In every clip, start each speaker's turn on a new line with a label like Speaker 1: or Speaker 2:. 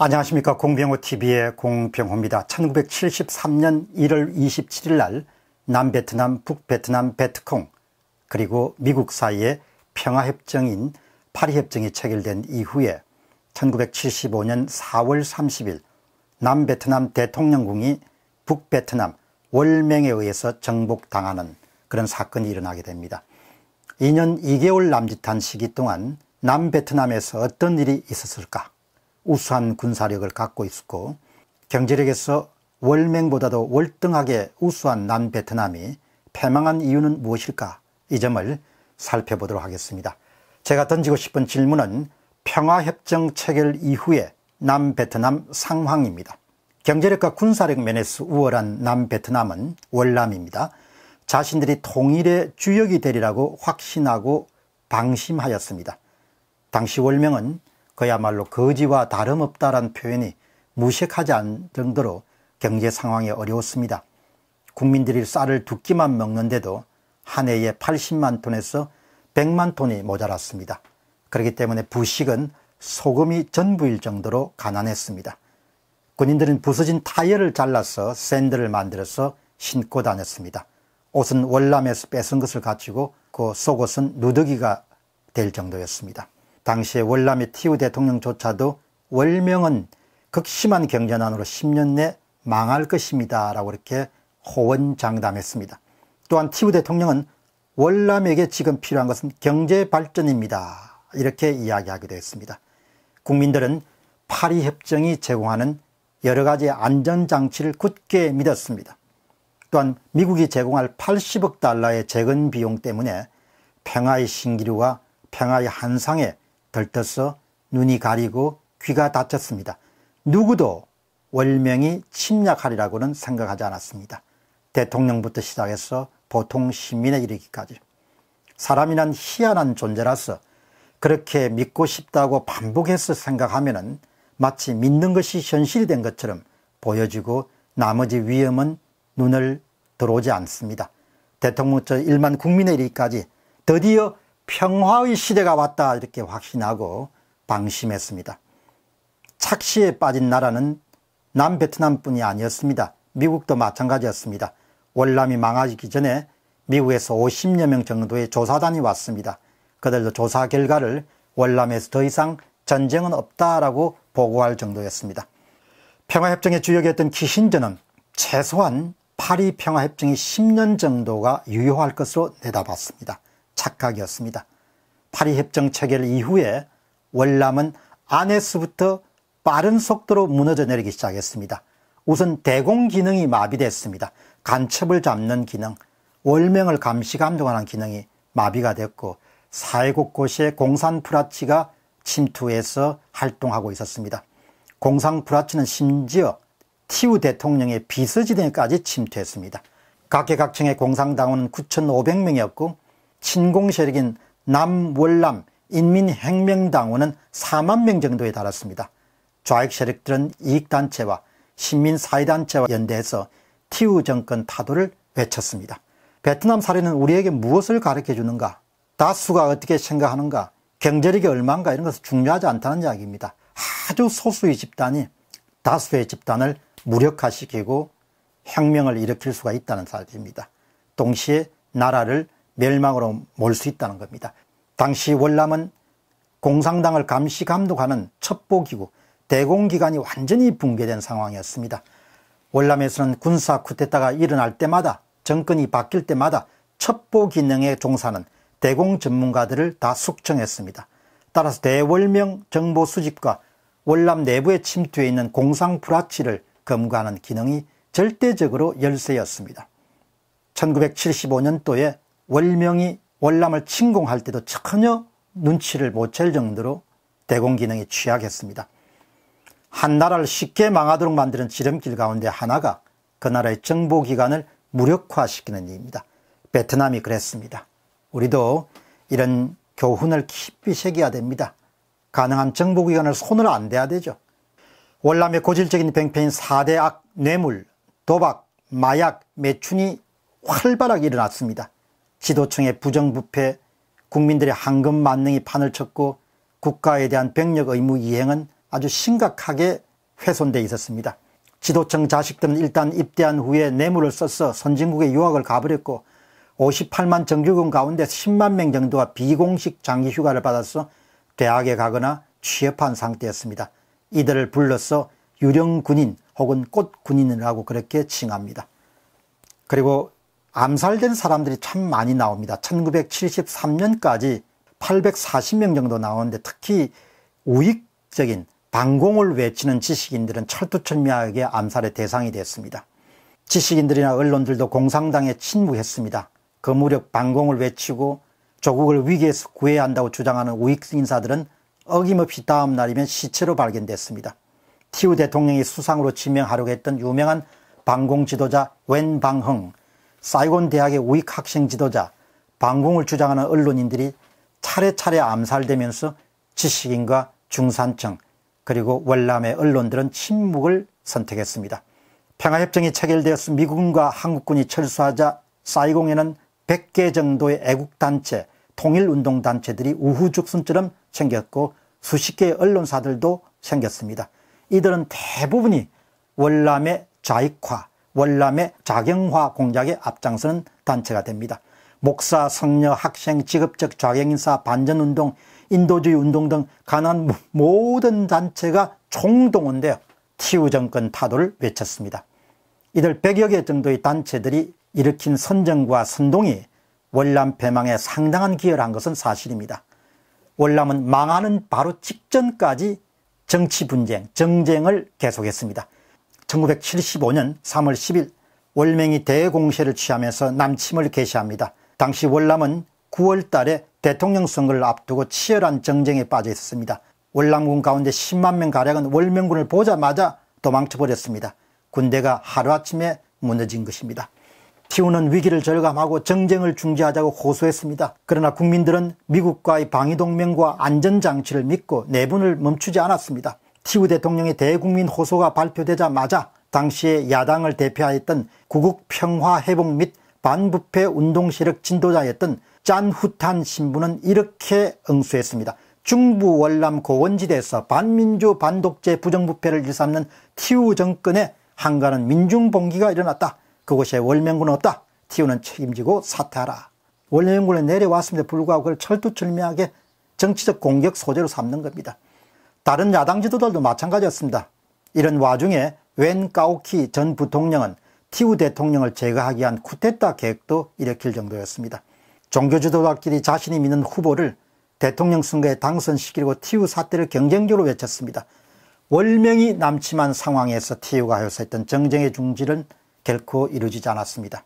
Speaker 1: 안녕하십니까 공병호TV의 공병호입니다. 1973년 1월 27일 날 남베트남, 북베트남, 베트콩 그리고 미국 사이에 평화협정인 파리협정이 체결된 이후에 1975년 4월 30일 남베트남 대통령궁이 북베트남 월맹에 의해서 정복당하는 그런 사건이 일어나게 됩니다. 2년 2개월 남짓한 시기 동안 남베트남에서 어떤 일이 있었을까 우수한 군사력을 갖고 있었고 경제력에서 월맹보다도 월등하게 우수한 남베트남이 패망한 이유는 무엇일까 이 점을 살펴보도록 하겠습니다. 제가 던지고 싶은 질문은 평화협정 체결 이후의 남베트남 상황입니다. 경제력과 군사력 면에서 우월한 남베트남은 월남입니다. 자신들이 통일의 주역이 되리라고 확신하고 방심하였습니다. 당시 월명은 그야말로 거지와 다름없다란 표현이 무식하지 않을 정도로 경제 상황이 어려웠습니다. 국민들이 쌀을 두 끼만 먹는데도 한 해에 80만 톤에서 100만 톤이 모자랐습니다. 그렇기 때문에 부식은 소금이 전부일 정도로 가난했습니다. 군인들은 부서진 타이어를 잘라서 샌들을 만들어서 신고 다녔습니다. 옷은 월남에서 뺏은 것을 갖추고 그 속옷은 누더기가 될 정도였습니다. 당시에 월남의 티우 대통령조차도 월명은 극심한 경제난으로 10년 내 망할 것입니다. 라고 이렇게 호언장담했습니다. 또한 티우 대통령은 월남에게 지금 필요한 것은 경제 발전입니다. 이렇게 이야기하기도 했습니다. 국민들은 파리협정이 제공하는 여러 가지 안전장치를 굳게 믿었습니다. 또한 미국이 제공할 80억 달러의 재건 비용 때문에 평화의 신기루와 평화의 한상에 들떠서 눈이 가리고 귀가 다쳤습니다. 누구도 월명이 침략하리라고는 생각하지 않았습니다. 대통령부터 시작해서 보통 시민에 이르기까지. 사람이란 희한한 존재라서 그렇게 믿고 싶다고 반복해서 생각하면 마치 믿는 것이 현실이 된 것처럼 보여지고 나머지 위험은 눈을 들어오지 않습니다. 대통령부터 일만 국민에 이르기까지 드디어 평화의 시대가 왔다 이렇게 확신하고 방심했습니다. 착시에 빠진 나라는 남베트남뿐이 아니었습니다. 미국도 마찬가지였습니다. 월남이 망하기 전에 미국에서 50여 명 정도의 조사단이 왔습니다. 그들도 조사 결과를 월남에서 더 이상 전쟁은 없다라고 보고할 정도였습니다. 평화협정의 주역이었던 키신저는 최소한 파리 평화협정이 10년 정도가 유효할 것으로 내다봤습니다. 착각이었습니다. 파리협정 체결 이후에 월남은 안에서부터 빠른 속도로 무너져 내리기 시작했습니다. 우선 대공 기능이 마비됐습니다. 간첩을 잡는 기능, 월명을 감시 감독하는 기능이 마비가 됐고 사회 곳곳에 공산 프라치가 침투해서 활동하고 있었습니다. 공산 프라치는 심지어 티우 대통령의 비서지대까지 침투했습니다. 각계각층의 공산당원은 9,500명이었고 친공 세력인 남월남 인민혁명당원은 4만 명 정도에 달했습니다. 좌익 세력들은 이익단체와 시민사회단체와 연대해서 티우 정권 타도를 외쳤습니다. 베트남 사례는 우리에게 무엇을 가르쳐 주는가? 다수가 어떻게 생각하는가? 경제력이 얼마인가? 이런 것을 중요하지 않다는 이야기입니다. 아주 소수의 집단이 다수의 집단을 무력화시키고 혁명을 일으킬 수가 있다는 사실입니다. 동시에 나라를 멸망으로 몰 수 있다는 겁니다. 당시 월남은 공산당을 감시 감독하는 첩보기구 대공기관이 완전히 붕괴된 상황이었습니다. 월남에서는 군사 쿠데타가 일어날 때마다 정권이 바뀔 때마다 첩보 기능에 종사하는 대공 전문가들을 다 숙청했습니다. 따라서 대월명 정보 수집과 월남 내부에 침투해 있는 공상 불합치를 검거하는 기능이 절대적으로 열세였습니다. 1975년도에 월명이 월남을 침공할 때도 전혀 눈치를 못 챌 정도로 대공기능에 취약했습니다. 한 나라를 쉽게 망하도록 만드는 지름길 가운데 하나가 그 나라의 정보기관을 무력화시키는 일입니다. 베트남이 그랬습니다. 우리도 이런 교훈을 깊이 새겨야 됩니다. 가능한 정보기관을 손으로 안 대야 되죠. 월남의 고질적인 뱅패인 4대악, 뇌물, 도박, 마약, 매춘이 활발하게 일어났습니다. 지도층의 부정부패, 국민들의 황금 만능이 판을 쳤고 국가에 대한 병력 의무 이행은 아주 심각하게 훼손돼 있었습니다. 지도층 자식들은 일단 입대한 후에 뇌물을 써서 선진국의 유학을 가버렸고 58만 정규군 가운데 10만 명 정도가 비공식 장기 휴가를 받아서 대학에 가거나 취업한 상태였습니다. 이들을 불러서 유령군인 혹은 꽃군인이라고 그렇게 칭합니다. 그리고 암살된 사람들이 참 많이 나옵니다. 1973년까지 840명 정도 나오는데 특히 우익적인 반공을 외치는 지식인들은 철두철미하게 암살의 대상이 됐습니다. 지식인들이나 언론들도 공상당에 친부했습니다. 그 무력 반공을 외치고 조국을 위기에서 구해야 한다고 주장하는 우익 인사들은 어김없이 다음 날이면 시체로 발견됐습니다. 티우 대통령이 수상으로 지명하려고 했던 유명한 반공 지도자 웬방흥 사이곤 대학의 우익 학생 지도자 방공을 주장하는 언론인들이 차례차례 암살되면서 지식인과 중산층 그리고 월남의 언론들은 침묵을 선택했습니다. 평화협정이 체결되어서 미군과 한국군이 철수하자 사이공에는 100개 정도의 애국단체, 통일운동단체들이 우후죽순처럼 생겼고 수십 개의 언론사들도 생겼습니다. 이들은 대부분이 월남의 좌익화, 월남의 자경화 공작에 앞장서는 단체가 됩니다. 목사, 성녀, 학생, 직업적 좌경인사, 반전운동, 인도주의 운동 등 가난 모든 단체가 총동원되어 티우 정권 타도를 외쳤습니다. 이들 100여 개 정도의 단체들이 일으킨 선정과 선동이 월남 패망에 상당한 기여를 한 것은 사실입니다. 월남은 망하는 바로 직전까지 정치 분쟁, 정쟁을 계속했습니다. 1975년 3월 10일 월맹이 대공세를 취하면서 남침을 개시합니다. 당시 월남은 9월 달에 대통령 선거를 앞두고 치열한 정쟁에 빠져 있었습니다. 월남군 가운데 10만 명가량은 월명군을 보자마자 도망쳐버렸습니다. 군대가 하루아침에 무너진 것입니다. 티우는 위기를 절감하고 정쟁을 중지하자고 호소했습니다. 그러나 국민들은 미국과의 방위동맹과 안전장치를 믿고 내분을 멈추지 않았습니다. 시우 대통령의 대국민 호소가 발표되자마자 당시에 야당을 대표하였던 구국평화회복 및 반부패 운동 세력 진도자였던 짠후탄 신부는 이렇게 응수했습니다. 중부 월남 고원지대에서 반민주 반독재 부정부패를 일삼는 티우 정권에 한가는 민중봉기가 일어났다. 그곳에 월명군은 없다. 티우는 책임지고 사퇴하라. 월명군은 내려왔음에도 불구하고 그걸 철두철미하게 정치적 공격 소재로 삼는 겁니다. 다른 야당 지도들도 마찬가지였습니다. 이런 와중에 웬 까오키 전 부통령은 티우 대통령을 제거하기 위한 쿠데타 계획도 일으킬 정도였습니다. 종교 지도자끼리 자신이 믿는 후보를 대통령 선거에 당선시키고 티우 사태를 경쟁적으로 외쳤습니다. 월명이 남침한 상황에서 티우가 하였했던 정쟁의 중지는 결코 이루어지지 않았습니다.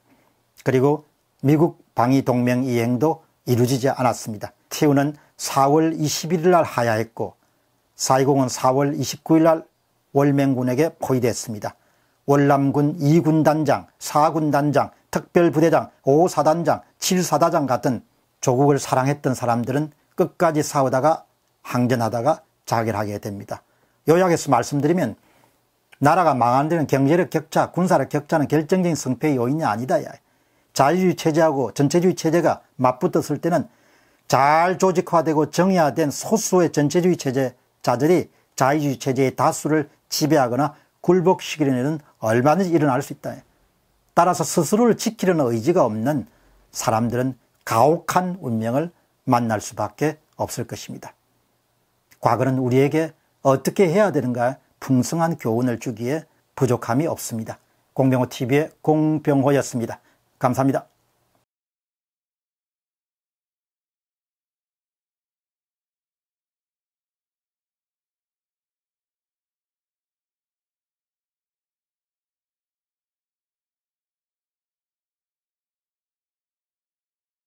Speaker 1: 그리고 미국 방위동맹 이행도 이루어지지 않았습니다. 티우는 4월 21일 날 하야했고 사이공은 4월 29일 날 월맹군에게 포위됐습니다. 월남군 2군단장, 4군단장, 특별부대장, 5사단장, 7사단장 같은 조국을 사랑했던 사람들은 끝까지 싸우다가 항전하다가 자결하게 됩니다. 요약해서 말씀드리면 나라가 망한 데는 경제력 격차, 군사력 격차는 결정적인 성패의 요인이 아니다. 자유주의 체제하고 전체주의 체제가 맞붙었을 때는 잘 조직화되고 정의화된 소수의 전체주의 체제 자들이 자유주의 체제의 다수를 지배하거나 굴복시키는 일은 얼마든지 일어날 수 있다. 따라서 스스로를 지키려는 의지가 없는 사람들은 가혹한 운명을 만날 수밖에 없을 것입니다. 과거는 우리에게 어떻게 해야 되는가 풍성한 교훈을 주기에 부족함이 없습니다. 공병호 TV의 공병호였습니다. 감사합니다.